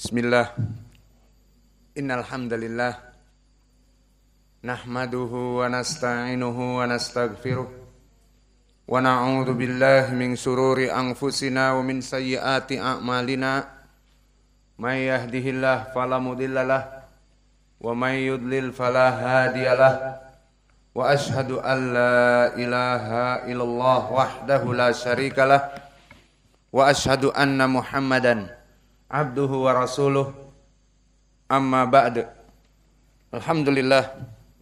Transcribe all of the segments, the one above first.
Bismillah. Innal hamdalillah nahmaduhu wa nasta'inuhu wa nastaghfiruh wa na'udzu billahi min sururi anfusina wa min sayyiati a'malina may yahdihillah fala mudhillalah wa may yudlil fala hadiyalah wa ashhadu an la ilaha illallah wahdahu la syarikalah wa ashhadu anna muhammadan abduhu wa rasuluh amma ba'du Alhamdulillah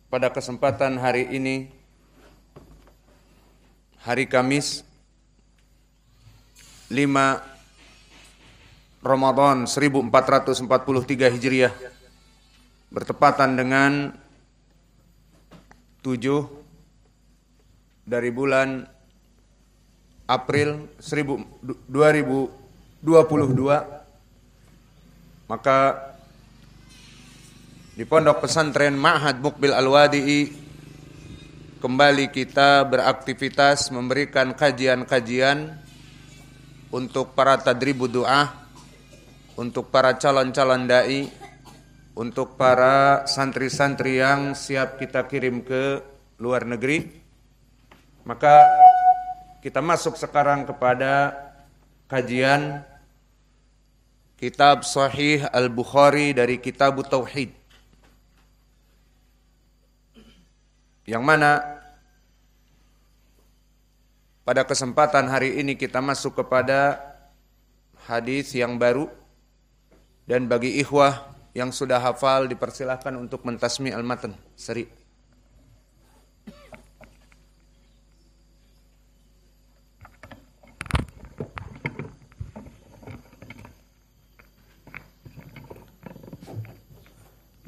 pada kesempatan hari ini hari Kamis 5 Ramadan 1443 Hijriah bertepatan dengan 7 dari bulan April 2022 maka di pondok pesantren Ma'had Mukbil Al-Wadi'i kembali kita beraktivitas memberikan kajian-kajian untuk para tadribu doa, untuk para calon-calon dai, untuk para santri-santri yang siap kita kirim ke luar negeri. Maka kita masuk sekarang kepada kajian kitab Sahih Al-Bukhari dari Kitab Tauhid. Yang mana pada kesempatan hari ini kita masuk kepada hadis yang baru dan bagi ikhwah yang sudah hafal dipersilahkan untuk mentasmi al-matan seri.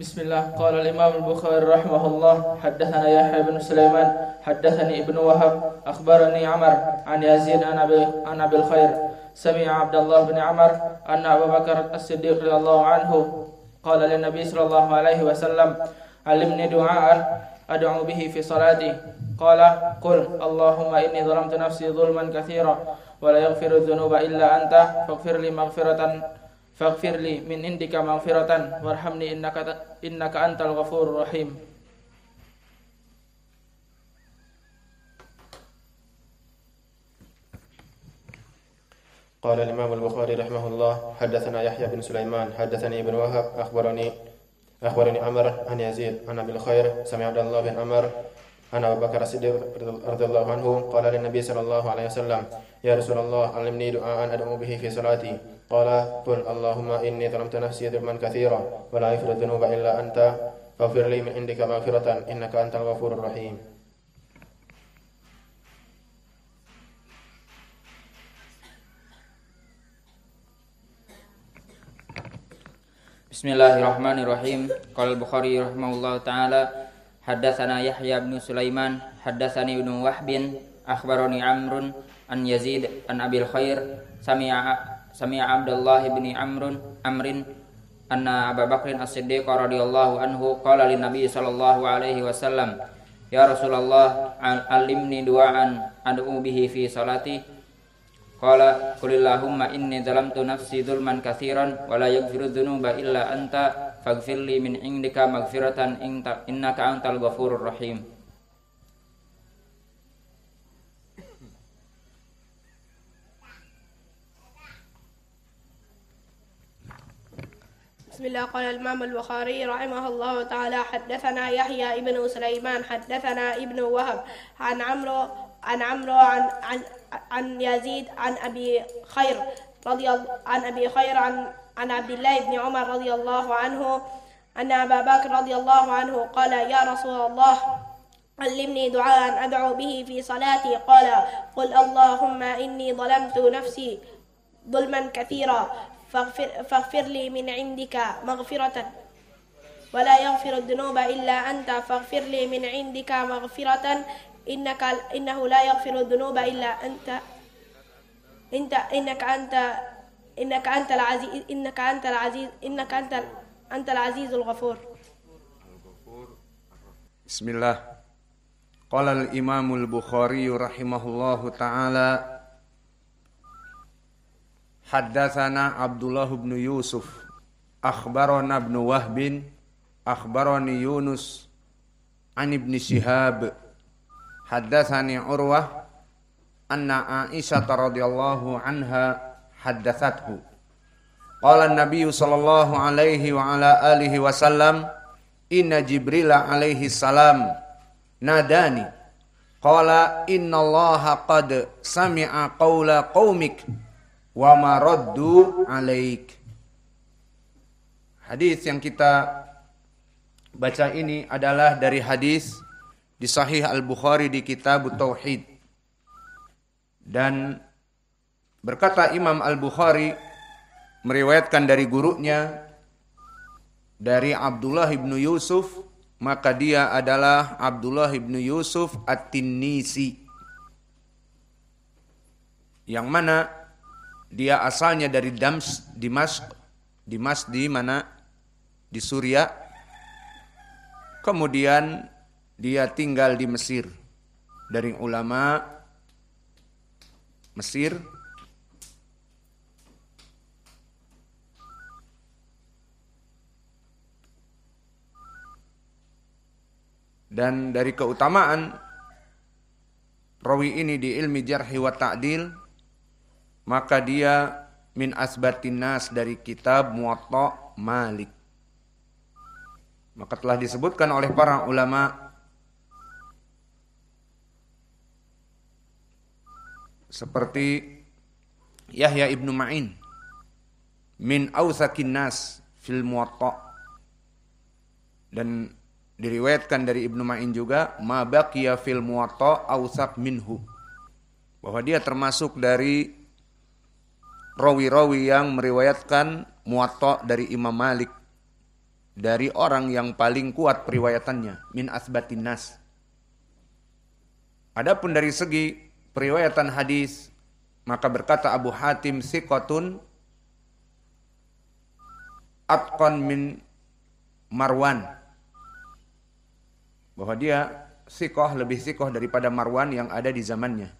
Bismillah, qala imam bukhari rahmahullah, haddathana Yahya bin Sulaiman, haddathani ibn Wahab, akhbarani Amar, an Yazid an Abi, an Abi khair sami'a Abdullah bin Amar, anna Abu Bakar as-Siddiq radhiyallahu anhu, qala lin-Nabi sallallahu alaihi wasallam, alimni du'a'an ad'u bihi fi salati, qala qul Allahumma inni dhalamtu nafsi dhulman kathira, wa la illa anta, faghfir li فاغفر لي من عندك مغفرة وارحمني إنك, إنك أنت الغفور الرحيم قال الإمام البخاري رحمه الله حدثنا يحيى بن سليمان حدثني ابن وهب أخبرني أخبرني عمر عن يزيد عن أبي الخير سمع عبد الله بن عمر عن أبي بكر الصديق رضي الله عنه قال للنبي صلى الله عليه وسلم يا رسول الله علمني دعاء أدعو به في صلاتي قال قل اللهم إني ظلمت نفسي ظلما كثيرا ولا يغفر الذنوب إلا أنت فاغفر لي من عندك مغفرة إنك أنت الغفور الرحيم Bismillahirrahmanirrahim. Qala Bukhari rahimahullahu taala haddatsana Yahya bin Sulaiman, haddatsani Ibnu Wahbin, akhbarani Amrun an Yazid an Abil Khair sami'a sami'a Abdullah bin Amrun Amrin anna Abu Bakrin As-Siddiq radhiyallahu anhu qala lin Nabi sallallahu alaihi wasallam Ya Rasulullah alimni du'aan ad'u bihi fi salati Qala kulillahumma inni zalamtu nafsi zulman katsiran wa la yaghfiru dzunuba illa anta faghfirli min indika maghfiratan innaka antal ghafurur rahim بسم الله قال الإمام البخاري رحمه الله تعالى حدثنا يحيى ابن سليمان حدثنا ابن وهب عن عمرو عن عمرو عن عن, عن يزيد عن أبي خير رضي عن أبي خير عن عن عبد الله بن عمر رضي الله عنه أن أبا بكر رضي الله عنه قال يا رسول الله علمني دعاء أدعو به في صلاتي قال قل اللهم إني ظلمت نفسي ظلما كثيرا فاغفر, فاغفر لي من عندك مغفرة ولا يغفر الذنوب إلا أنت فاغفر لي من عندك مغفرة إنك إنه لا يغفر الذنوب إلا أنت أنت إنك أنت إنك أنت العزيز إنك أنت العزيز إنك أنت أنت العزيز الغفور بسم الله قال الإمام البخاري رحمه الله تعالى Haddatsana Abdullah bin Yusuf akhbarana ibn Wahbin akhbarani Yunus an ibn Shihab haddatsani Urwah anna Aisyah radhiyallahu anha haddatsathu Qala Nabi sallallahu alaihi wa ala alihi wasallam inna Jibril alaihi salam nadani Qala innallaha qad sami'a qawla qaumik wa maraddu alaik. Hadis yang kita baca ini adalah dari hadis di Sahih Al-Bukhari di kitab Tauhid. Dan berkata Imam Al-Bukhari meriwayatkan dari gurunya dari Abdullah ibnu Yusuf maka dia adalah Abdullah ibnu Yusuf At-Tinnisi yang mana dia asalnya dari Dams, di Dimas di mana? Di suria Kemudian dia tinggal di Mesir. Dari ulama Mesir dan dari keutamaan rawi ini di ilmi jarhi wa ta'dil maka dia min asbatin nas dari kitab Muwatta Malik. Maka telah disebutkan oleh para ulama seperti Yahya ibnu Ma'in min ausakin nas fil muwatta dan diriwayatkan dari Ibnu Ma'in juga ma baqiya fil muwatta ausak minhu bahwa dia termasuk dari rawi-rawi yang meriwayatkan muwatta dari Imam Malik dari orang yang paling kuat periwayatannya min asbatin nas. Adapun dari segi periwayatan hadis maka berkata Abu Hatim siqatun atqan min Marwan bahwa dia sikoh lebih sikoh daripada Marwan yang ada di zamannya.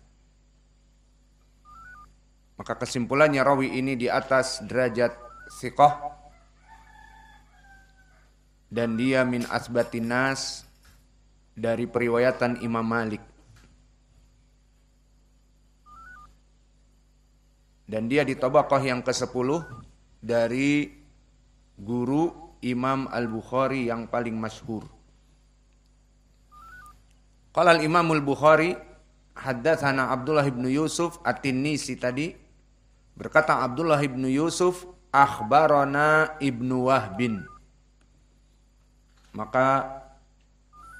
Maka kesimpulannya rawi ini di atas derajat sikoh dan dia min asbatin nas dari periwayatan Imam Malik. Dan dia di tabaqah yang ke-10 dari guru Imam Al-Bukhari yang paling masyhur. Qala al-Imam Al-Bukhari haddatsana Abdullah bin Yusuf At-Tinnisi tadi Berkata Abdullah ibnu Yusuf, akhbarona ibnu Wahbin. Maka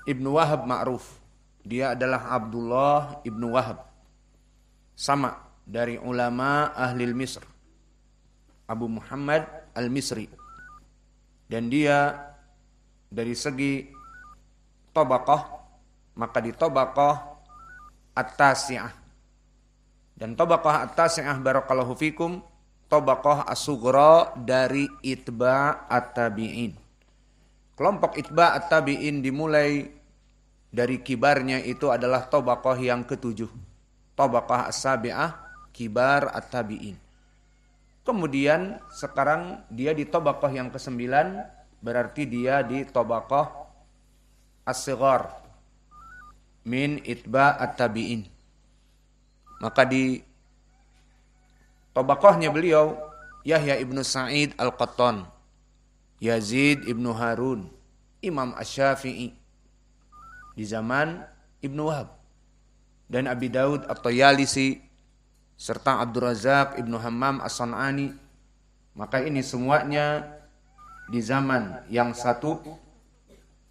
ibnu Wahab ma'ruf. Dia adalah Abdullah ibnu Wahab. Sama dari ulama ahli Misr. Abu Muhammad al-Misri. Dan dia dari segi tobakoh, maka di tobakoh at-tasi'ah dan tobakoh atas yang ahbarakallahu fikum, tabaqah as dari itba at-tabi'in. Kelompok itba at-tabi'in dimulai dari kibarnya itu adalah tobakoh yang ketujuh. tobakoh as-sabi'ah, kibar at-tabi'in. Kemudian sekarang dia di tobakoh yang kesembilan, berarti dia di tobakoh as min itba at-tabi'in maka di tobakohnya beliau Yahya ibnu Sa'id al-Qattan, Yazid ibnu Harun, Imam ash Shafi'i di zaman Ibnu Wahab dan Abi Daud atau Yalisi, serta Abdul Razak Ibnu Hamam As-San'ani maka ini semuanya di zaman yang satu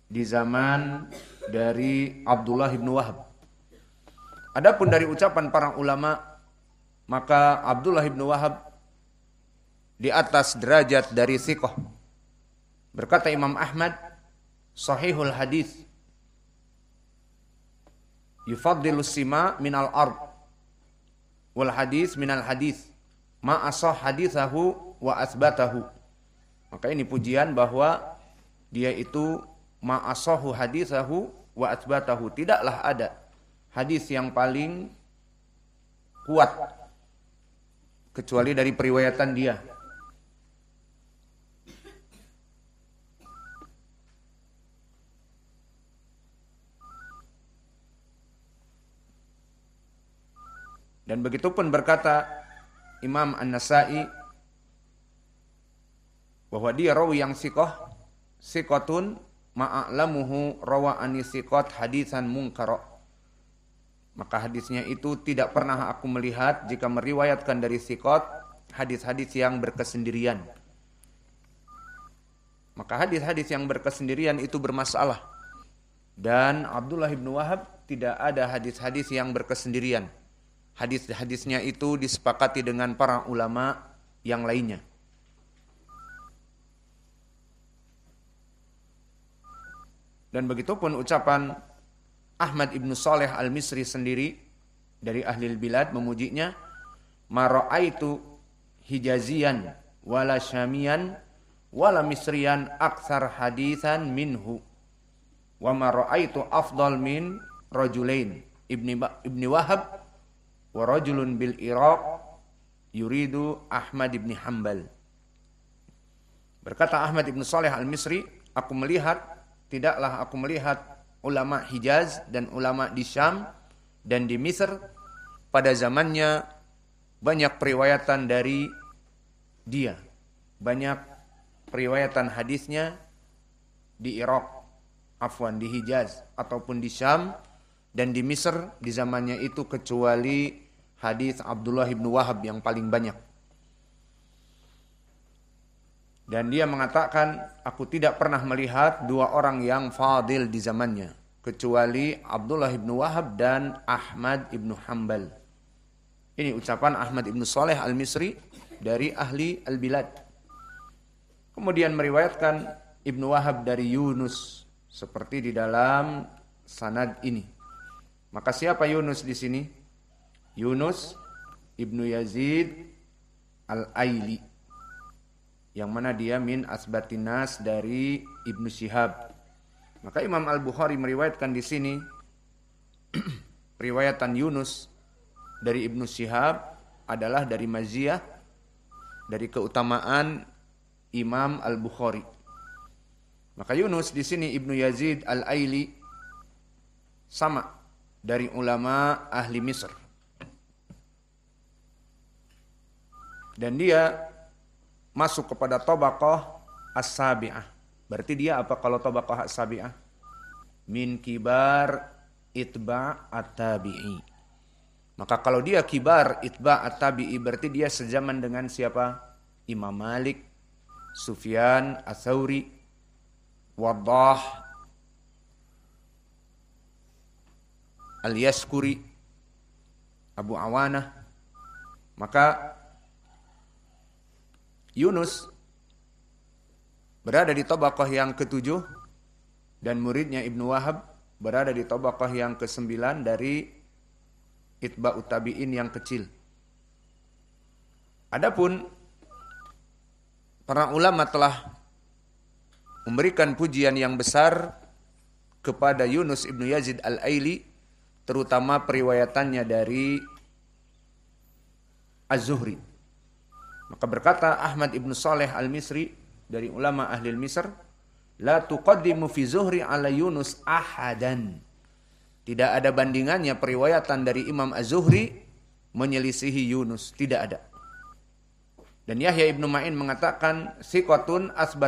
di zaman dari Abdullah Ibnu Wahab Adapun dari ucapan para ulama, maka Abdullah ibnu Wahab di atas derajat dari sikoh. Berkata Imam Ahmad, sahihul hadis yufaddilu sima al ard wal hadis min al hadis ma asah hadisahu wa asbatahu maka ini pujian bahwa dia itu ma asahu hadisahu wa asbatahu tidaklah ada hadis yang paling kuat kecuali dari periwayatan dia. Dan begitu pun berkata Imam An-Nasai bahwa dia rawi yang sikoh, sikotun ma'a'lamuhu rawa anisikot hadisan mungkarok maka hadisnya itu tidak pernah aku melihat jika meriwayatkan dari sikot hadis-hadis yang berkesendirian. Maka hadis-hadis yang berkesendirian itu bermasalah. Dan Abdullah bin Wahab tidak ada hadis-hadis yang berkesendirian. Hadis-hadisnya itu disepakati dengan para ulama yang lainnya. Dan begitu pun ucapan Ahmad ibnu Saleh al Misri sendiri dari ahli bilad memujinya maraitu hijazian wala syamian wala misrian aksar hadisan minhu wa maraitu afdal min rajulain ibni ibni Wahab wa rajulun bil Iraq yuridu Ahmad ibni Hambal berkata Ahmad ibnu Saleh al Misri aku melihat tidaklah aku melihat ulama Hijaz dan ulama di Syam dan di Misr pada zamannya banyak periwayatan dari dia. Banyak periwayatan hadisnya di Irak, afwan di Hijaz ataupun di Syam dan di Misr di zamannya itu kecuali hadis Abdullah bin Wahab yang paling banyak. Dan dia mengatakan, aku tidak pernah melihat dua orang yang fadil di zamannya. Kecuali Abdullah ibnu Wahab dan Ahmad ibnu Hambal. Ini ucapan Ahmad ibnu Saleh al-Misri dari ahli al-Bilad. Kemudian meriwayatkan ibnu Wahab dari Yunus. Seperti di dalam sanad ini. Maka siapa Yunus di sini? Yunus ibnu Yazid al-Aili yang mana dia min asbatinas dari Ibnu Syihab. Maka Imam Al-Bukhari meriwayatkan di sini riwayatan Yunus dari Ibnu Syihab adalah dari maziyah dari keutamaan Imam Al-Bukhari. Maka Yunus di sini Ibnu Yazid Al-Aili sama dari ulama ahli Mesir. Dan dia masuk kepada tobaqoh as-sabi'ah. Berarti dia apa kalau tobaqoh as-sabi'ah? Min kibar itba at-tabi'i. Maka kalau dia kibar itba at-tabi'i berarti dia sejaman dengan siapa? Imam Malik, Sufyan, Atsauri, Wadah, Al-Yaskuri, Abu Awanah. Maka Yunus berada di tobakoh yang ketujuh dan muridnya Ibnu Wahab berada di tobakoh yang kesembilan dari itba utabiin yang kecil. Adapun para ulama telah memberikan pujian yang besar kepada Yunus Ibnu Yazid Al-Aili terutama periwayatannya dari Az-Zuhri. Maka berkata Ahmad Ibn Saleh al-Misri dari ulama ahli Misr, La tuqaddimu fi zuhri ala Yunus ahadan. Tidak ada bandingannya periwayatan dari Imam Az-Zuhri menyelisihi Yunus. Tidak ada. Dan Yahya Ibn Ma'in mengatakan, Sikotun asbat